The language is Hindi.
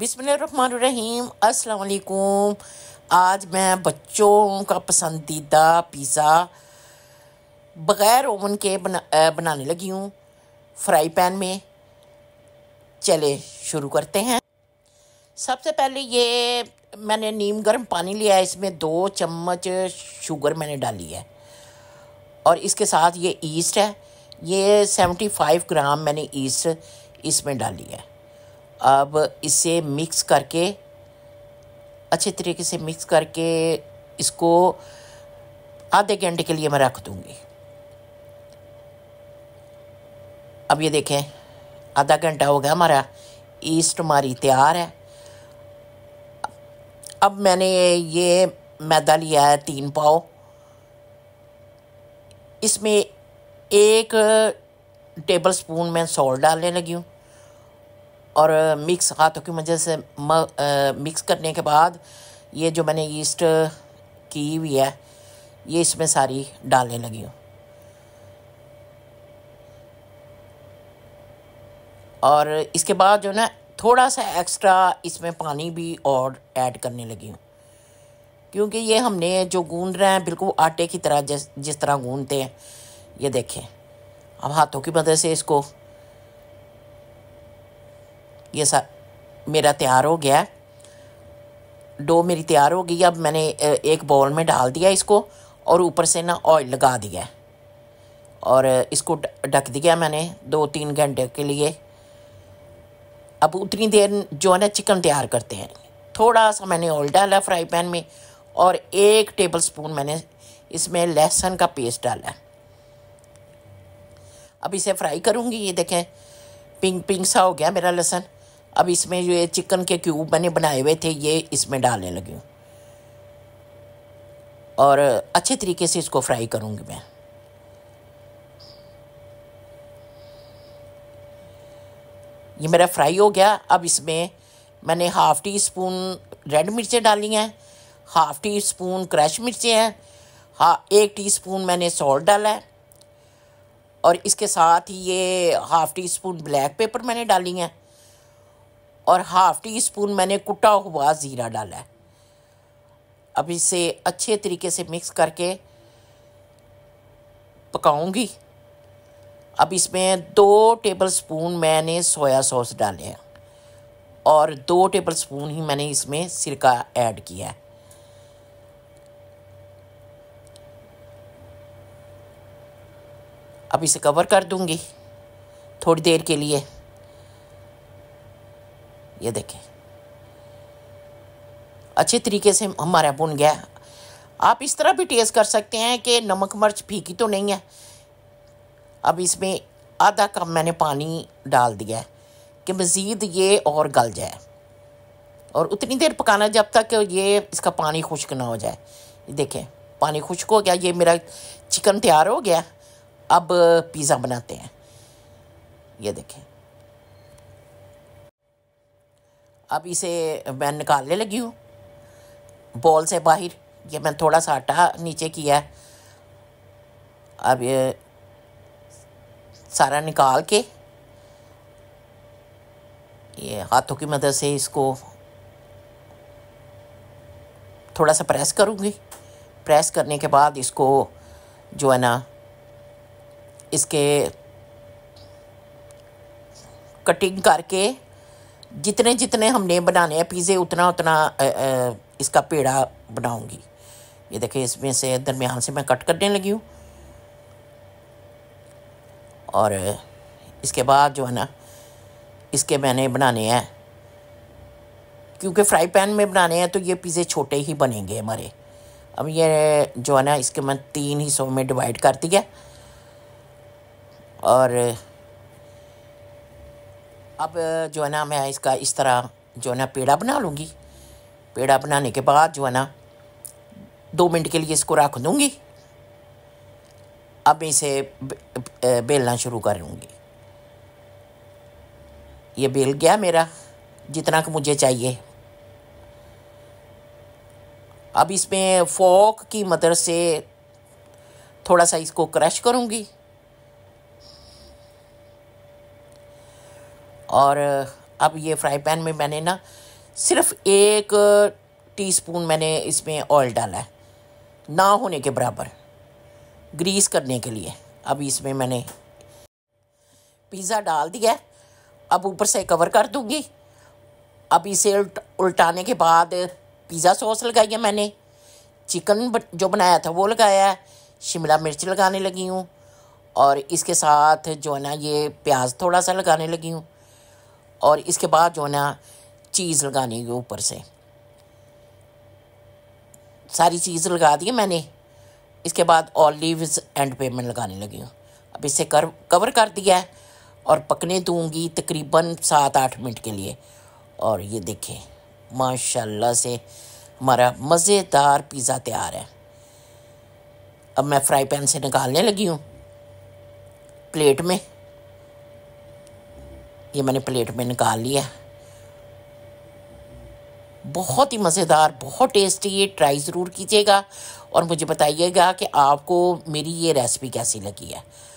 अस्सलाम असलकुम आज मैं बच्चों का पसंदीदा पिज़्ज़ा बग़ैर ओवन के बना बनाने लगी हूँ फ्राई पैन में चले शुरू करते हैं सबसे पहले ये मैंने नीम गर्म पानी लिया है इसमें दो चम्मच शुगर मैंने डाली है और इसके साथ ये ईस्ट है ये सेवेंटी फाइव ग्राम मैंने ईस्ट इसमें डाली है अब इसे मिक्स करके अच्छे तरीके से मिक्स करके इसको आधे घंटे के लिए मैं रख दूँगी अब ये देखें आधा घंटा हो गया हमारा ईस्ट हमारी तैयार है अब मैंने ये मैदा लिया है तीन पाव इसमें एक टेबल स्पून मैं सॉल्ट डालने लगी हूँ और मिक्स हाथों की मजे से म, आ, मिक्स करने के बाद ये जो मैंने ईस्ट की हुई है ये इसमें सारी डालने लगी हूँ और इसके बाद जो ना थोड़ा सा एक्स्ट्रा इसमें पानी भी और ऐड करने लगी हूँ क्योंकि ये हमने जो गूंद रहे हैं बिल्कुल आटे की तरह जिस जिस तरह गूंदते हैं ये देखें अब हाथों की मदद से इसको ये सा मेरा तैयार हो गया डो मेरी तैयार हो गई अब मैंने एक बाउल में डाल दिया इसको और ऊपर से ना ऑयल लगा दिया और इसको ढक दिया मैंने दो तीन घंटे के लिए अब उतनी देर जो है ना चिकन तैयार करते हैं थोड़ा सा मैंने ऑयल डाला फ्राई पैन में और एक टेबल स्पून मैंने इसमें लहसुन का पेस्ट डाला अब इसे फ्राई करूँगी ये देखें पिंक पिंक सा हो गया मेरा लहसुन अब इसमें ये चिकन के क्यूब मैंने बनाए हुए थे ये इसमें डालने लगी हूँ और अच्छे तरीके से इसको फ्राई करूँगी मैं ये मेरा फ्राई हो गया अब इसमें मैंने हाफ़ टी स्पून रेड मिर्चें डाली हैं हाफ़ टी स्पून क्रश मिर्चें हैं हा एक टी स्पून मैंने सॉल्ट डाला है और इसके साथ ही ये half teaspoon black pepper मैंने डाली हैं और हाफ़ टी स्पून मैंने कुटा हुआ ज़ीरा डाला है अब इसे अच्छे तरीके से मिक्स करके पकाऊंगी अब इसमें दो टेबल स्पून मैंने सोया सॉस डाले हैं और दो टेबल स्पून ही मैंने इसमें सिरका ऐड किया है अब इसे कवर कर दूंगी थोड़ी देर के लिए ये देखें अच्छे तरीके से हमारा भुन गया आप इस तरह भी टेस्ट कर सकते हैं कि नमक मिर्च फीकी तो नहीं है अब इसमें आधा कप मैंने पानी डाल दिया है कि मज़ीद ये और गल जाए और उतनी देर पकाना जब तक ये इसका पानी खुश्क ना हो जाए देखें पानी खुश्क हो गया ये मेरा चिकन तैयार हो गया अब पिज़्ज़ा बनाते हैं ये देखें अब इसे मैं निकालने लगी हूँ बॉल से बाहर ये मैं थोड़ा सा आटा नीचे किया है अब ये सारा निकाल के ये हाथों की मदद से इसको थोड़ा सा प्रेस करूँगी प्रेस करने के बाद इसको जो है ना इसके कटिंग करके जितने जितने हमने बनाने हैं पिज़्ज़े उतना उतना आ, आ, इसका पेड़ा बनाऊंगी ये देखिए इसमें से दरमियान से मैं कट करने लगी हूँ और इसके बाद जो है ना इसके मैंने बनाने हैं क्योंकि फ्राई पैन में बनाने हैं तो ये पिज़्ज़े छोटे ही बनेंगे हमारे अब ये जो है ना इसके मैं तीन हिस्सों में डिवाइड कर दिया और अब जो है ना मैं इसका इस तरह जो है ना पेड़ा बना लूँगी पेड़ा बनाने के बाद जो है ना दो मिनट के लिए इसको रख दूँगी अब इसे बेलना शुरू करूँगी ये बेल गया मेरा जितना का मुझे चाहिए अब इसमें फोक की मदद से थोड़ा सा इसको क्रश करूँगी और अब ये फ्राई पैन में मैंने ना सिर्फ एक टीस्पून मैंने इसमें ऑयल डाला है ना होने के बराबर ग्रीस करने के लिए अब इसमें मैंने पिज़्ज़ा डाल दिया अब ऊपर से कवर कर दूंगी अब इसे उल्ट उल्टाने के बाद पिज़्ज़ा सॉस लगाई है मैंने चिकन जो बनाया था वो लगाया है शिमला मिर्च लगाने लगी हूँ और इसके साथ जो है ना ये प्याज थोड़ा सा लगाने लगी हूँ और इसके बाद जो है ना चीज़ लगानी है ऊपर से सारी चीज़ लगा दी मैंने इसके बाद लीव्स एंड पेमेंट लगाने लगी हूँ अब इसे कर कवर कर दिया है और पकने दूंगी तकरीबन सात आठ मिनट के लिए और ये देखें माशाल्लाह से हमारा मज़ेदार पिज़्ज़ा तैयार है अब मैं फ्राई पैन से निकालने लगी हूँ प्लेट में ये मैंने प्लेट में निकाल लिया बहुत ही मज़ेदार बहुत टेस्टी ये ट्राई ज़रूर कीजिएगा और मुझे बताइएगा कि आपको मेरी ये रेसिपी कैसी लगी है